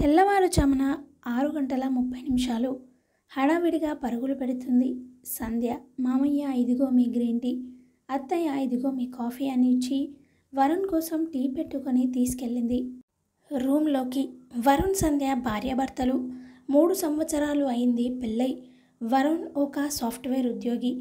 తెల్లవారుజామున ఆరు గంటల ముప్పై నిమిషాలు హడావిడిగా పరుగులు పెడుతుంది సంధ్య మామయ్య ఇదిగో మీ గ్రీన్ టీ అత్తయ్య ఇదిగో మీ కాఫీ అని ఇచ్చి వరుణ్ కోసం టీ పెట్టుకొని తీసుకెళ్ళింది రూమ్లోకి వరుణ్ సంధ్య భార్యాభర్తలు మూడు సంవత్సరాలు అయింది పెళ్ళై వరుణ్ ఒక సాఫ్ట్వేర్ ఉద్యోగి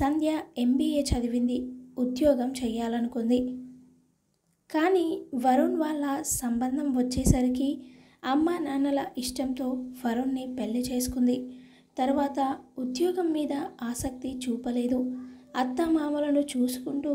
సంధ్య ఎంబీఏ చదివింది ఉద్యోగం చేయాలనుకుంది కానీ వరుణ్ వాళ్ళ సంబంధం వచ్చేసరికి అమ్మ నాన్నల ఇష్టంతో వరుణ్ని పెళ్లి చేసుకుంది తర్వాత ఉద్యోగం మీద ఆసక్తి చూపలేదు అత్తమామలను చూసుకుంటూ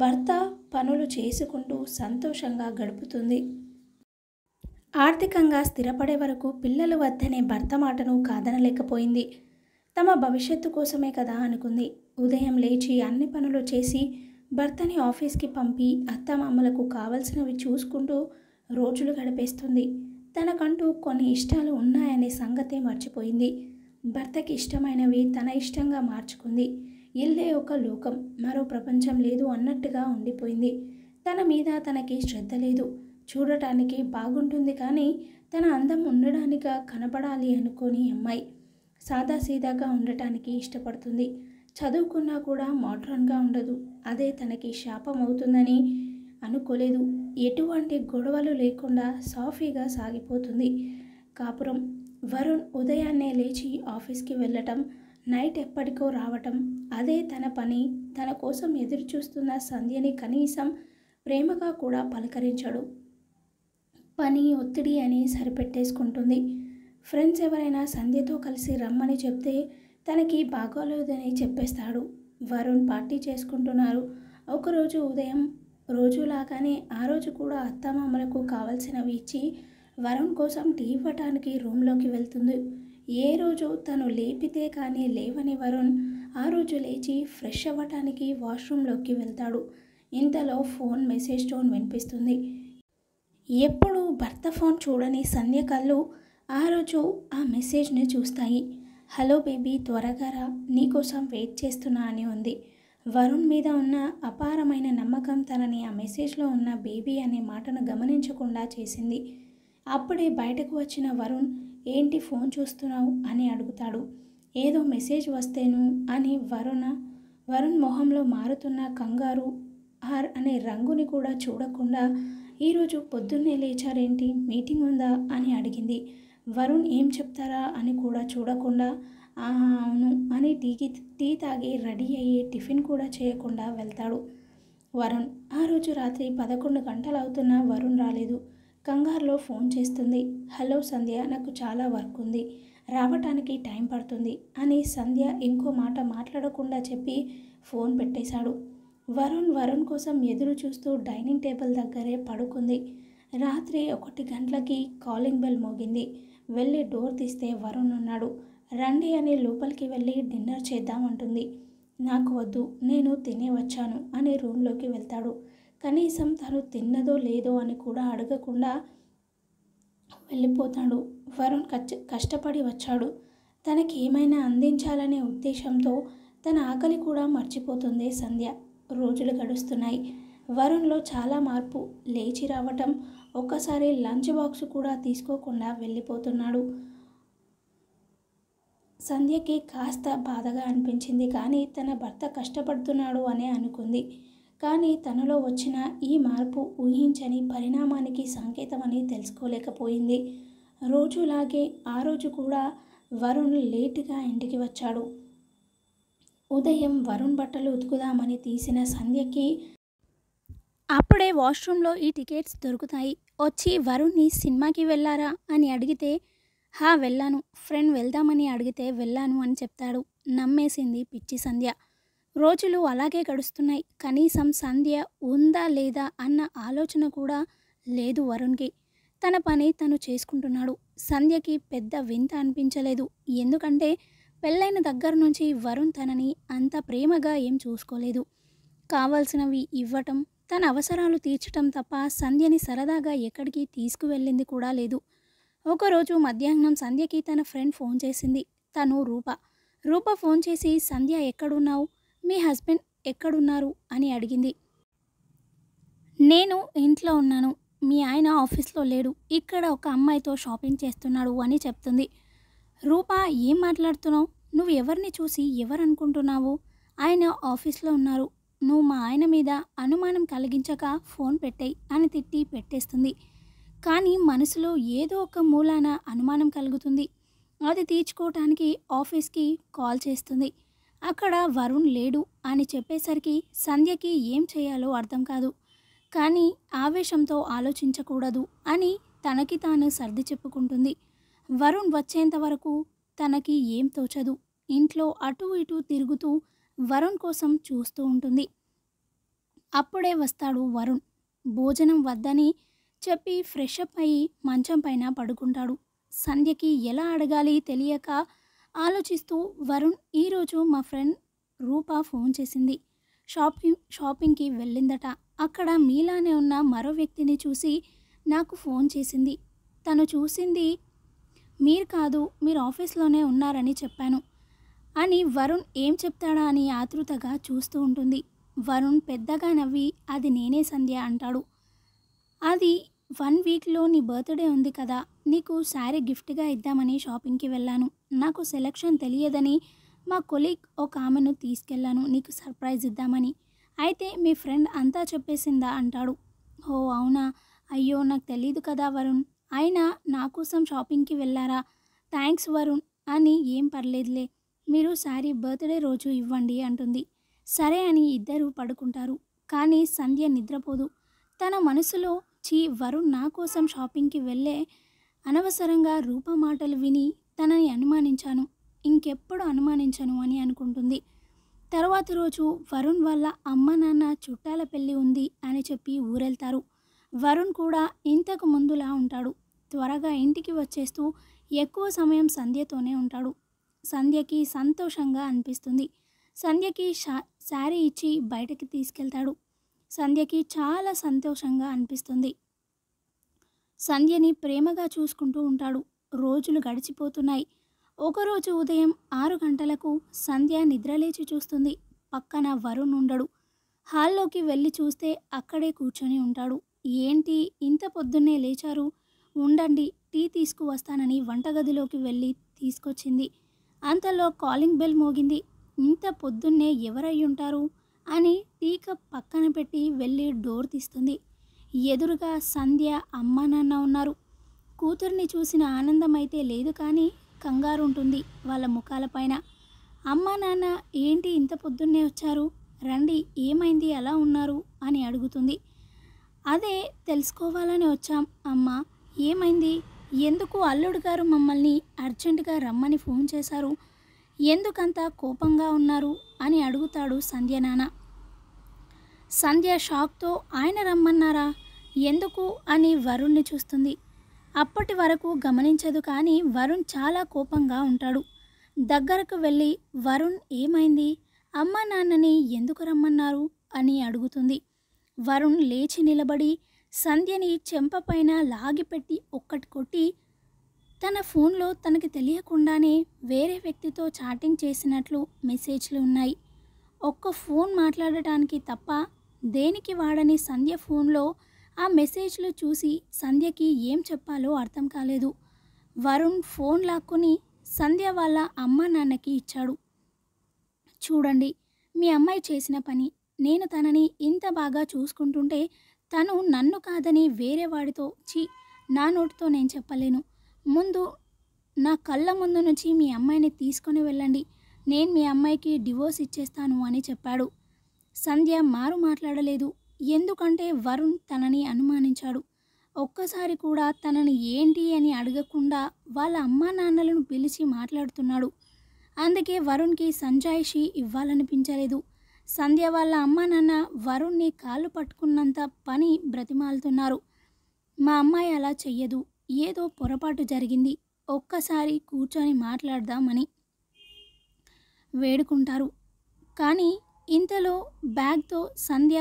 భర్త పనులు చేసుకుంటూ సంతోషంగా గడుపుతుంది ఆర్థికంగా స్థిరపడే వరకు పిల్లలు వద్దనే భర్త మాటను కాదనలేకపోయింది తమ భవిష్యత్తు కోసమే కదా అనుకుంది ఉదయం లేచి అన్ని పనులు చేసి భర్తని ఆఫీస్కి పంపి అత్తమామలకు కావలసినవి చూసుకుంటూ రోజులు గడిపేస్తుంది తనకంటూ కొన్ని ఇష్టాలు ఉన్నాయనే సంగతే మర్చిపోయింది భర్తకి ఇష్టమైనవి తన ఇష్టంగా మార్చుకుంది ఇల్లే ఒక లోకం మరో ప్రపంచం లేదు అన్నట్టుగా ఉండిపోయింది తన మీద తనకి శ్రద్ధ లేదు చూడటానికి బాగుంటుంది కానీ తన అందం ఉండడానికి కనపడాలి అనుకోని అమ్మాయి సాదాసీదాగా ఉండటానికి ఇష్టపడుతుంది చదువుకున్నా కూడా మోడ్రన్గా ఉండదు అదే తనకి శాపం అవుతుందని అనుకోలేదు ఎటువంటి గొడవలు లేకుండా సాఫీగా సాగిపోతుంది కాపురం వరుణ్ ఉదయాన్నే లేచి ఆఫీస్కి వెళ్ళటం నైట్ ఎప్పటికో రావటం అదే తన పని తన కోసం ఎదురు చూస్తున్న సంధ్యని కనీసం ప్రేమగా కూడా పలకరించడు పని ఒత్తిడి అని సరిపెట్టేసుకుంటుంది ఫ్రెండ్స్ ఎవరైనా సంధ్యతో కలిసి రమ్మని చెప్తే తనకి బాగోలేదని చెప్పేస్తాడు వరుణ్ పార్టీ చేసుకుంటున్నారు ఒకరోజు ఉదయం రోజులాగానే ఆ రోజు కూడా అత్తమామలకు కావలసినవి ఇచ్చి వరం కోసం టీ ఇవ్వటానికి రూమ్లోకి వెళ్తుంది ఏ రోజు తను లేపితే కానీ లేవని వరుణ్ ఆ రోజు లేచి ఫ్రెష్ అవ్వటానికి వాష్రూమ్లోకి వెళ్తాడు ఇంతలో ఫోన్ మెసేజ్ టోన్ వినిపిస్తుంది ఎప్పుడు భర్త ఫోన్ చూడని సంధ్య కళ్ళు ఆ రోజు ఆ మెసేజ్ని చూస్తాయి హలో బేబీ త్వరగా రా నీకోసం వెయిట్ చేస్తున్నా అని ఉంది వరుణ్ మీద ఉన్న అపారమైన నమ్మకం తనని ఆ మెసేజ్లో ఉన్న బేబీ అనే మాటను గమనించకుండా చేసింది అప్పుడే బయటకు వచ్చిన వరుణ్ ఏంటి ఫోన్ చూస్తున్నావు అని అడుగుతాడు ఏదో మెసేజ్ వస్తేను అని వరుణ వరుణ్ మొహంలో మారుతున్న కంగారు ఆర్ అనే రంగుని కూడా చూడకుండా ఈరోజు పొద్దున్నే లేచారేంటి మీటింగ్ ఉందా అని అడిగింది వరుణ్ ఏం చెప్తారా అని కూడా చూడకుండా అవును అని టీకి టీ తాగి రెడీ అయ్యి టిఫిన్ కూడా చేయకుండా వెళ్తాడు వరుణ్ ఆ రోజు రాత్రి పదకొండు గంటలు అవుతున్నా వరుణ్ రాలేదు కంగారులో ఫోన్ చేస్తుంది హలో సంధ్య నాకు చాలా వర్క్ ఉంది రావటానికి టైం పడుతుంది అని సంధ్య ఇంకో మాట మాట్లాడకుండా చెప్పి ఫోన్ పెట్టేశాడు వరుణ్ వరుణ్ కోసం ఎదురు చూస్తూ డైనింగ్ టేబుల్ దగ్గరే పడుకుంది రాత్రి ఒకటి గంటలకి కాలింగ్ బెల్ మోగింది వెళ్ళి డోర్ తీస్తే వరుణ్ ఉన్నాడు రండి అని లోపలికి వెళ్ళి డిన్నర్ చేద్దామంటుంది నాకు వద్దు నేను తినే వచ్చాను అని రూమ్లోకి వెళ్తాడు కనీసం తను తిన్నదో లేదో అని కూడా అడగకుండా వెళ్ళిపోతాడు వరుణ్ కష్టపడి వచ్చాడు తనకి ఏమైనా అందించాలనే ఉద్దేశంతో తన ఆకలి కూడా మర్చిపోతుంది సంధ్య రోజులు గడుస్తున్నాయి వరుణ్లో చాలా మార్పు లేచి రావటం ఒక్కసారి లంచ్ బాక్స్ కూడా తీసుకోకుండా వెళ్ళిపోతున్నాడు సంధ్యకి కాస్త బాధగా అనిపించింది కానీ తన భర్త కష్టపడుతున్నాడు అనే అనుకుంది కానీ తనలో వచ్చిన ఈ మార్పు ఊహించని పరిణామానికి సంకేతమని తెలుసుకోలేకపోయింది రోజులాగే ఆ రోజు కూడా వరుణ్ లేటుగా ఇంటికి వచ్చాడు ఉదయం వరుణ్ బట్టలు ఉతుకుదామని తీసిన సంధ్యకి అప్పుడే వాష్రూంలో ఈ టికెట్స్ దొరుకుతాయి వచ్చి వరుణ్ని సినిమాకి వెళ్ళారా అని అడిగితే హా వెళ్ళాను ఫ్రెండ్ వెళ్దామని అడిగితే వెళ్ళాను అని చెప్తాడు నమ్మేసింది పిచ్చి సంధ్య రోజులు అలాగే గడుస్తున్నాయి కనీసం సంధ్య ఉందా లేదా అన్న ఆలోచన కూడా లేదు వరుణ్కి తన పని తను చేసుకుంటున్నాడు సంధ్యకి పెద్ద వింత అనిపించలేదు ఎందుకంటే పెళ్ళైన దగ్గర నుంచి వరుణ్ తనని అంత ప్రేమగా ఏం చూసుకోలేదు కావలసినవి ఇవ్వటం తన అవసరాలు తీర్చటం తప్ప సంధ్యని సరదాగా ఎక్కడికి తీసుకువెళ్ళింది కూడా లేదు ఒకరోజు మధ్యాహ్నం సంధ్యకి తన ఫ్రెండ్ ఫోన్ చేసింది తను రూప రూప ఫోన్ చేసి సంధ్య ఎక్కడున్నావు మీ హస్బెండ్ ఎక్కడున్నారు అని అడిగింది నేను ఇంట్లో ఉన్నాను మీ ఆయన ఆఫీస్లో లేడు ఇక్కడ ఒక అమ్మాయితో షాపింగ్ చేస్తున్నాడు అని చెప్తుంది రూప ఏం మాట్లాడుతున్నావు నువ్వు ఎవరిని చూసి ఎవరనుకుంటున్నావు ఆయన ఆఫీస్లో ఉన్నారు నువ్వు మా ఆయన మీద అనుమానం కలిగించక ఫోన్ పెట్టేయి అని తిట్టి పెట్టేస్తుంది కానీ మనసులో ఏదో ఒక మూలాన అనుమానం కలుగుతుంది అది తీర్చుకోవటానికి ఆఫీస్కి కాల్ చేస్తుంది అక్కడ వరుణ్ లేడు అని చెప్పేసరికి సంధ్యకి ఏం చేయాలో అర్థం కాదు కానీ ఆవేశంతో ఆలోచించకూడదు అని తనకి తాను సర్ది చెప్పుకుంటుంది వరుణ్ వచ్చేంత వరకు తనకి ఏం తోచదు ఇంట్లో అటు ఇటు తిరుగుతూ వరుణ్ కోసం చూస్తూ ఉంటుంది అప్పుడే వస్తాడు వరుణ్ భోజనం వద్దని చెప్పి ఫ్రెష్ అప్ అయ్యి మంచం పైన పడుకుంటాడు సంధ్యకి ఎలా అడగాలి తెలియక ఆలోచిస్తూ వరుణ్ ఈరోజు మా ఫ్రెండ్ రూపా ఫోన్ చేసింది షాపింగ్ షాపింగ్కి వెళ్ళిందట అక్కడ మీలానే ఉన్న మరో వ్యక్తిని చూసి నాకు ఫోన్ చేసింది తను చూసింది మీరు కాదు మీరు ఆఫీస్లోనే ఉన్నారని చెప్పాను అని వరుణ్ ఏం చెప్తాడా అని ఆతృతగా చూస్తూ ఉంటుంది వరుణ్ పెద్దగా నవ్వి అది నేనే సంధ్య అంటాడు అది వన్ వీక్లో నీ బర్త్డే ఉంది కదా నీకు శారీ గిఫ్ట్గా ఇద్దామని షాపింగ్కి వెళ్ళాను నాకు సెలక్షన్ తెలియదని మా కొలీగ్ ఒక ఆమెను తీసుకెళ్ళాను నీకు సర్ప్రైజ్ ఇద్దామని అయితే మీ ఫ్రెండ్ అంతా చెప్పేసిందా అంటాడు ఓ అవునా అయ్యో నాకు తెలియదు కదా వరుణ్ అయినా నా కోసం షాపింగ్కి వెళ్ళారా థ్యాంక్స్ వరుణ్ అని ఏం పర్లేదులే మీరు శారీ బర్త్డే రోజు ఇవ్వండి అంటుంది సరే అని ఇద్దరు పడుకుంటారు కానీ సంధ్య నిద్రపోదు తన మనసులో ఛీ వరుణ్ నా కోసం షాపింగ్కి వెళ్ళే అనవసరంగా రూప మాటలు విని తనని అనుమానించాను ఇంకెప్పుడు అనుమానించను అని అనుకుంటుంది తర్వాత రోజు వరుణ్ వల్ల అమ్మ నాన్న చుట్టాల పెళ్ళి ఉంది అని చెప్పి ఊరెళ్తారు వరుణ్ కూడా ఇంతకు ముందులా ఉంటాడు త్వరగా ఇంటికి వచ్చేస్తూ ఎక్కువ సమయం సంధ్యతోనే ఉంటాడు సంధ్యకి సంతోషంగా అనిపిస్తుంది సంధ్యకి శారీ ఇచ్చి బయటకి తీసుకెళ్తాడు సంధ్యకి చాలా సంతోషంగా అనిపిస్తుంది సంధ్యని ప్రేమగా చూసుకుంటూ ఉంటాడు రోజులు గడిచిపోతున్నాయి ఒకరోజు ఉదయం ఆరు గంటలకు సంధ్య నిద్రలేచి చూస్తుంది పక్కన వరుణ్ ఉండడు హాల్లోకి వెళ్ళి చూస్తే అక్కడే కూర్చొని ఉంటాడు ఏంటి ఇంత పొద్దున్నే లేచారు ఉండండి టీ తీసుకువస్తానని వంటగదిలోకి వెళ్ళి తీసుకొచ్చింది అంతలో కాలింగ్ బెల్ మోగింది ఇంత పొద్దున్నే ఎవరై ఉంటారు అని టీక పక్కన పెట్టి వెళ్ళి డోర్ తీస్తుంది ఎదురుగా సంధ్య అమ్మ నాన్న ఉన్నారు కూతుర్ని చూసిన ఆనందం అయితే లేదు కానీ కంగారు ఉంటుంది వాళ్ళ ముఖాలపైన అమ్మ నాన్న ఏంటి ఇంత పొద్దున్నే వచ్చారు రండి ఏమైంది ఎలా ఉన్నారు అని అడుగుతుంది అదే తెలుసుకోవాలని వచ్చాం అమ్మ ఏమైంది ఎందుకు అల్లుడు గారు మమ్మల్ని అర్జెంటుగా రమ్మని ఫోన్ చేశారు ఎందుకంత కోపంగా ఉన్నారు అని అడుగుతాడు సంధ్యనాన్న సంధ్య షాక్తో ఆయన రమ్మన్నారా ఎందుకు అని వరుణ్ని చూస్తుంది అప్పటి వరకు గమనించదు కానీ వరుణ్ చాలా కోపంగా ఉంటాడు దగ్గరకు వెళ్ళి వరుణ్ ఏమైంది అమ్మ నాన్నని ఎందుకు రమ్మన్నారు అని అడుగుతుంది వరుణ్ లేచి నిలబడి సంధ్యని చెంపపైన లాగిపెట్టి ఒక్కటి కొట్టి తన ఫోన్లో తనకి తెలియకుండానే వేరే వ్యక్తితో చాటింగ్ చేసినట్లు మెసేజ్లు ఉన్నాయి ఒక్క ఫోన్ మాట్లాడటానికి తప్ప దేనికి వాడని సంధ్య ఫోన్లో ఆ మెసేజ్లు చూసి సంధ్యకి ఏం చెప్పాలో అర్థం కాలేదు వరుణ్ ఫోన్ లాక్కుని సంధ్య వాళ్ళ అమ్మ నాన్నకి ఇచ్చాడు చూడండి మీ అమ్మాయి చేసిన పని నేను తనని ఇంత బాగా చూసుకుంటుంటే తను నన్ను కాదని వేరే వాడితో చి నా నోటితో నేను చెప్పలేను ముందు నా కళ్ళ ముందు నుంచి మీ అమ్మాయిని తీసుకొని వెళ్ళండి నేను మీ అమ్మాయికి డివోర్స్ ఇచ్చేస్తాను అని చెప్పాడు సంధ్య మారు మాట్లాడలేదు ఎందుకంటే వరుణ్ తనని అనుమానించాడు ఒక్కసారి కూడా తనని ఏంటి అని అడగకుండా వాళ్ళ అమ్మా నాన్నలను పిలిచి మాట్లాడుతున్నాడు అందుకే వరుణ్కి సంజాయిషి ఇవ్వాలనిపించలేదు సంధ్య వాళ్ళ అమ్మా నాన్న వరుణ్ని కాళ్ళు పట్టుకున్నంత పని బ్రతిమాలుతున్నారు మా అమ్మాయి అలా చెయ్యదు ఏదో పొరపాటు జరిగింది ఒక్కసారి కూర్చొని మాట్లాడదామని వేడుకుంటారు కానీ ఇంతలో బ్యాగ్తో సంధ్య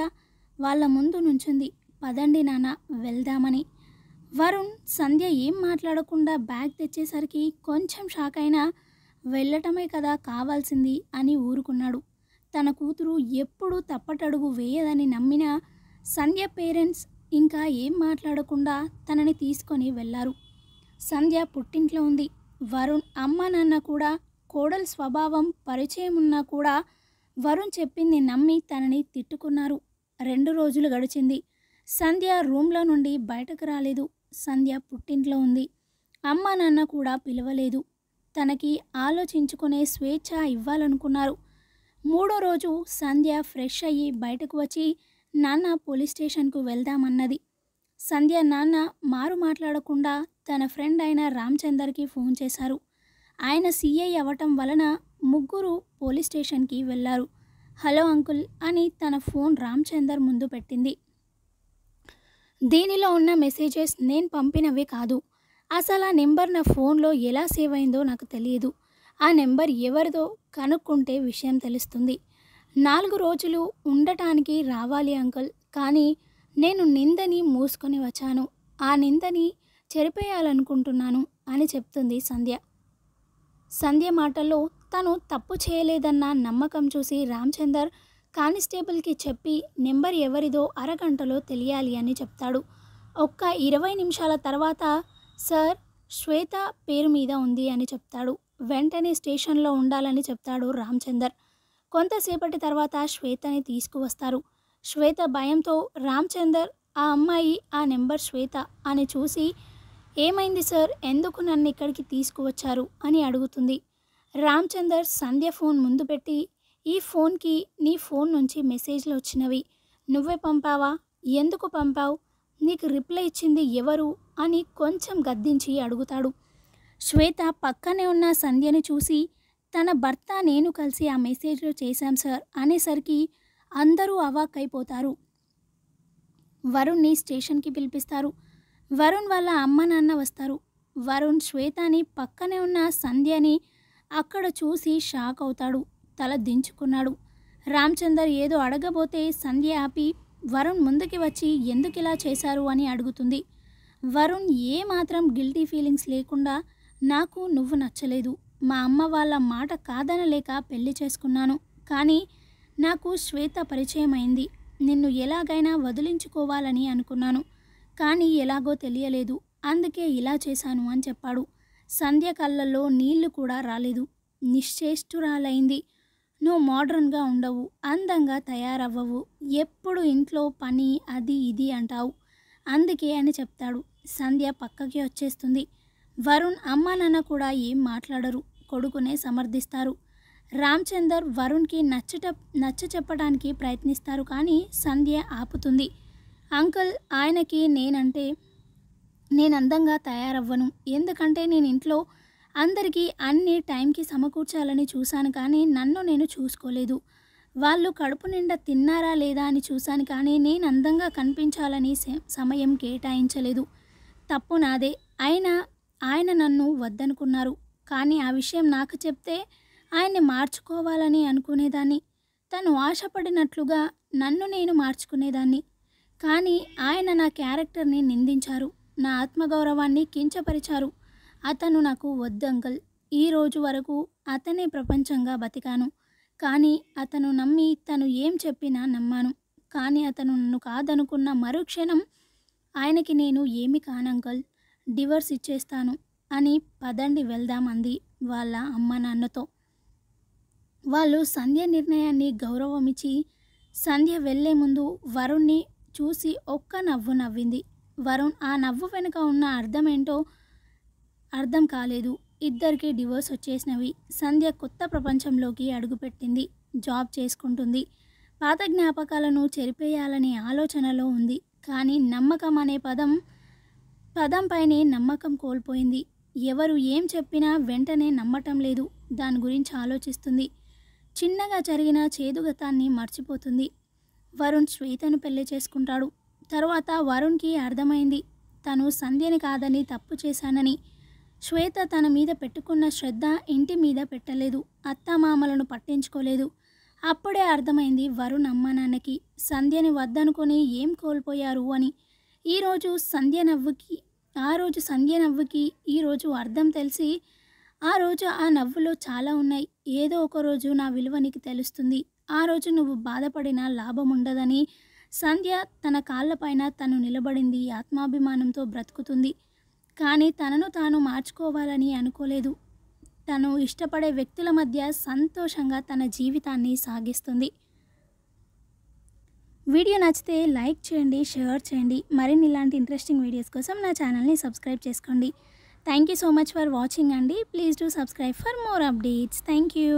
వాళ్ళ ముందు నుంచుంది పదండి నాన్న వెళ్దామని వరుణ్ సంధ్య ఏం మాట్లాడకుండా బ్యాగ్ తెచ్చేసరికి కొంచెం షాక్ అయినా వెళ్ళటమే కదా కావాల్సింది అని ఊరుకున్నాడు తన కూతురు ఎప్పుడూ తప్పటడుగు వేయదని నమ్మిన సంధ్య పేరెంట్స్ ఇంకా ఏం మాట్లాడకుండా తనని తీసుకొని వెళ్ళారు సంధ్య పుట్టింట్లో ఉంది వరుణ్ అమ్మ నాన్న కూడా కోడల్ స్వభావం పరిచయం ఉన్నా కూడా వరుణ్ చెప్పింది నమ్మి తనని తిట్టుకున్నారు రెండు రోజులు గడిచింది సంధ్య రూమ్లో నుండి బయటకు రాలేదు సంధ్య పుట్టింట్లో ఉంది అమ్మ నాన్న కూడా పిలవలేదు తనకి ఆలోచించుకునే స్వేచ్ఛ ఇవ్వాలనుకున్నారు మూడో రోజు సంధ్య ఫ్రెష్ అయ్యి బయటకు వచ్చి నాన్న పోలీస్ స్టేషన్కు వెళ్దామన్నది సంధ్య నాన్న మారు మాట్లాడకుండా తన ఫ్రెండ్ అయిన రామచందర్కి ఫోన్ చేశారు ఆయన సీఐ అవ్వటం వలన ముగ్గురు పోలీస్ స్టేషన్కి వెళ్ళారు హలో అంకుల్ అని తన ఫోన్ చందర్ ముందు పెట్టింది దీనిలో ఉన్న మెసేజెస్ నేను పంపినవే కాదు అసలు ఆ నెంబర్ నా ఫోన్లో ఎలా సేవ్ అయిందో నాకు తెలియదు ఆ నెంబర్ ఎవరిదో కనుక్కుంటే విషయం తెలుస్తుంది నాలుగు రోజులు ఉండటానికి రావాలి అంకుల్ కానీ నేను నిందని మూసుకొని వచ్చాను ఆ నిందని చెరిపేయాలనుకుంటున్నాను అని చెప్తుంది సంధ్య సంధ్య మాటల్లో తను తప్పు చేయలేదన్న నమ్మకం చూసి రామచందర్ కానిస్టేబుల్కి చెప్పి నెంబర్ ఎవరిదో అరగంటలో తెలియాలి అని చెప్తాడు ఒక్క ఇరవై నిమిషాల తర్వాత సార్ శ్వేత పేరు మీద ఉంది అని చెప్తాడు వెంటనే స్టేషన్లో ఉండాలని చెప్తాడు రామచందర్ కొంతసేపటి తర్వాత శ్వేతని తీసుకువస్తారు శ్వేత భయంతో రామచందర్ ఆ అమ్మాయి ఆ నెంబర్ శ్వేత అని చూసి ఏమైంది సార్ ఎందుకు నన్ను ఇక్కడికి తీసుకువచ్చారు అని అడుగుతుంది రామ్చందర్ సంధ్య ఫోన్ ముందు పెట్టి ఈ ఫోన్కి నీ ఫోన్ నుంచి మెసేజ్లు వచ్చినవి నువ్వే పంపావా ఎందుకు పంపావు నీకు రిప్లై ఇచ్చింది ఎవరు అని కొంచెం గద్దించి అడుగుతాడు శ్వేత పక్కనే ఉన్న సంధ్యని చూసి తన భర్త నేను కలిసి ఆ మెసేజ్లో చేశాం సార్ అనేసరికి అందరూ అవాక్ అయిపోతారు వరుణ్ని స్టేషన్కి పిలిపిస్తారు వరుణ్ వాళ్ళ అమ్మ నాన్న వస్తారు వరుణ్ శ్వేతని పక్కనే ఉన్న సంధ్యని అక్కడ చూసి షాక్ అవుతాడు తల దించుకున్నాడు రామచందర్ ఏదో అడగబోతే సంధ్య ఆపి వరుణ్ ముందుకి వచ్చి ఎందుకు ఇలా చేశారు అని అడుగుతుంది వరుణ్ ఏమాత్రం గిల్టీ ఫీలింగ్స్ లేకుండా నాకు నువ్వు నచ్చలేదు మా అమ్మ వాళ్ళ మాట కాదనలేక పెళ్లి చేసుకున్నాను కానీ నాకు శ్వేత పరిచయం అయింది నిన్ను ఎలాగైనా వదిలించుకోవాలని అనుకున్నాను కానీ ఎలాగో తెలియలేదు అందుకే ఇలా చేశాను అని చెప్పాడు సంధ్య కళ్ళల్లో నీళ్లు కూడా రాలేదు నిశ్చేష్టురాలైంది నువ్వు మోడ్రన్గా ఉండవు అందంగా తయారవ్వవు ఎప్పుడు ఇంట్లో పని అది ఇది అంటావు అందుకే అని చెప్తాడు సంధ్య పక్కకి వచ్చేస్తుంది వరుణ్ అమ్మ నాన్న కూడా ఏం మాట్లాడరు కొడుకునే సమర్థిస్తారు రామచందర్ వరుణ్కి నచ్చట నచ్చ చెప్పడానికి ప్రయత్నిస్తారు కానీ సంధ్య ఆపుతుంది అంకుల్ ఆయనకి నేనంటే నేను అందంగా తయారవ్వను ఎందుకంటే నేను ఇంట్లో అందరికీ అన్ని టైంకి సమకూర్చాలని చూశాను కానీ నన్ను నేను చూసుకోలేదు వాళ్ళు కడుపు నిండా తిన్నారా లేదా అని చూశాను కానీ నేను అందంగా కనిపించాలని సమయం కేటాయించలేదు తప్పు నాదే అయినా ఆయన నన్ను వద్దనుకున్నారు కానీ ఆ విషయం నాకు చెప్తే ఆయన్ని మార్చుకోవాలని అనుకునేదాన్ని తను ఆశపడినట్లుగా నన్ను నేను మార్చుకునేదాన్ని కానీ ఆయన నా క్యారెక్టర్ని నిందించారు నా ఆత్మగౌరవాన్ని కించపరిచారు అతను నాకు వద్దంకల్ ఈ రోజు వరకు అతనే ప్రపంచంగా బతికాను కానీ అతను నమ్మి తను ఏం చెప్పినా నమ్మాను కానీ అతను నన్ను కాదనుకున్న మరుక్షణం ఆయనకి నేను ఏమి కానంకల్ డివర్స్ ఇచ్చేస్తాను అని పదండి వెళ్దామంది వాళ్ళ అమ్మ నాన్నతో వాళ్ళు సంధ్య నిర్ణయాన్ని గౌరవమిచ్చి సంధ్య వెళ్లే ముందు వరుణ్ణి చూసి ఒక్క నవ్వు నవ్వింది వరుణ్ ఆ నవ్వు వెనుక ఉన్న అర్థం ఏంటో అర్థం కాలేదు ఇద్దరికి డివోర్స్ వచ్చేసినవి సంధ్య కొత్త ప్రపంచంలోకి అడుగుపెట్టింది జాబ్ చేసుకుంటుంది పాత జ్ఞాపకాలను చెరిపేయాలనే ఆలోచనలో ఉంది కానీ నమ్మకం అనే పదం పదంపైనే నమ్మకం కోల్పోయింది ఎవరు ఏం చెప్పినా వెంటనే నమ్మటం లేదు దాని గురించి ఆలోచిస్తుంది చిన్నగా జరిగిన చేదుగతాన్ని మర్చిపోతుంది వరుణ్ శ్వేతను పెళ్లి చేసుకుంటాడు తరువాత వరుణ్కి అర్థమైంది తను సంధ్యని కాదని తప్పు చేశానని శ్వేత తన మీద పెట్టుకున్న శ్రద్ధ ఇంటి మీద పెట్టలేదు అత్తమామలను పట్టించుకోలేదు అప్పుడే అర్థమైంది వరుణ్ అమ్మ నాన్నకి సంధ్యని వద్దనుకొని ఏం కోల్పోయారు అని ఈరోజు సంధ్య నవ్వుకి ఆ రోజు సంధ్య నవ్వుకి ఈరోజు అర్థం తెలిసి ఆ రోజు ఆ నవ్వులో చాలా ఉన్నాయి ఏదో ఒకరోజు నా విలువ నీకు తెలుస్తుంది ఆ రోజు నువ్వు బాధపడినా లాభం ఉండదని సంధ్య తన కాళ్ళపైన తను నిలబడింది ఆత్మాభిమానంతో బ్రతుకుతుంది కానీ తనను తాను మార్చుకోవాలని అనుకోలేదు తను ఇష్టపడే వ్యక్తుల మధ్య సంతోషంగా తన జీవితాన్ని సాగిస్తుంది వీడియో నచ్చితే లైక్ చేయండి షేర్ చేయండి మరిన్ని ఇలాంటి ఇంట్రెస్టింగ్ వీడియోస్ కోసం నా ఛానల్ని సబ్స్క్రైబ్ చేసుకోండి thank you so much for watching అండి please do subscribe for more updates thank you